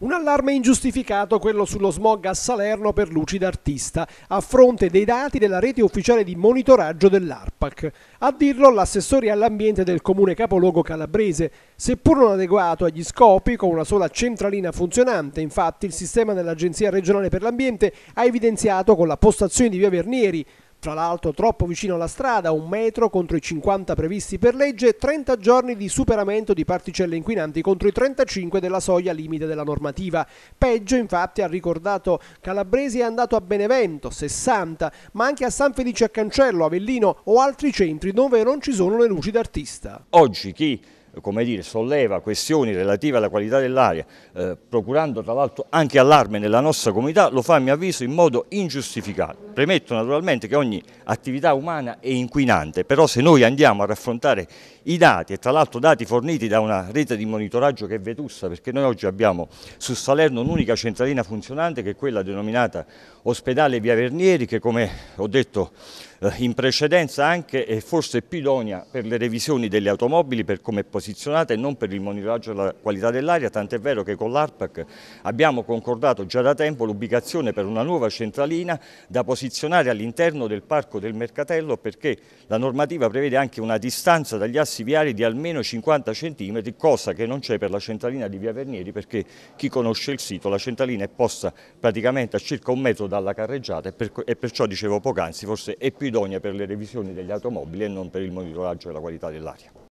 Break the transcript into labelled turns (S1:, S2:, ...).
S1: Un allarme ingiustificato quello sullo smog a Salerno per Lucida Artista, a fronte dei dati della rete ufficiale di monitoraggio dell'ARPAC. A dirlo l'assessore all'ambiente del comune capoluogo calabrese, seppur non adeguato agli scopi, con una sola centralina funzionante, infatti il sistema dell'Agenzia regionale per l'ambiente ha evidenziato con la postazione di Via Vernieri fra l'altro troppo vicino alla strada, un metro contro i 50 previsti per legge, 30 giorni di superamento di particelle inquinanti contro i 35 della soglia limite della normativa. Peggio infatti ha ricordato Calabresi è andato a Benevento, 60, ma anche a San Felice a Cancello, Avellino o altri centri dove non ci sono
S2: le luci d'artista. Oggi chi come dire, solleva questioni relative alla qualità dell'aria, eh, procurando tra l'altro anche allarme nella nostra comunità, lo fa a mio avviso in modo ingiustificato. Premetto naturalmente che ogni attività umana è inquinante, però se noi andiamo a raffrontare i dati, e tra l'altro dati forniti da una rete di monitoraggio che è vetusta, perché noi oggi abbiamo su Salerno un'unica centralina funzionante che è quella denominata ospedale Via Vernieri, che come ho detto eh, in precedenza anche è forse più idonea per le revisioni delle automobili, per come è posizionata e non per il monitoraggio della qualità dell'aria, tant'è vero che con l'ARPAC abbiamo concordato già da tempo l'ubicazione per una nuova centralina da posizionare posizionare all'interno del parco del Mercatello perché la normativa prevede anche una distanza dagli assi viari di almeno 50 cm, cosa che non c'è per la centralina di Via Vernieri perché chi conosce il sito, la centralina è posta praticamente a circa un metro dalla carreggiata e, per, e perciò dicevo poc'anzi forse è più idonea per le revisioni degli automobili e non per il monitoraggio della qualità dell'aria.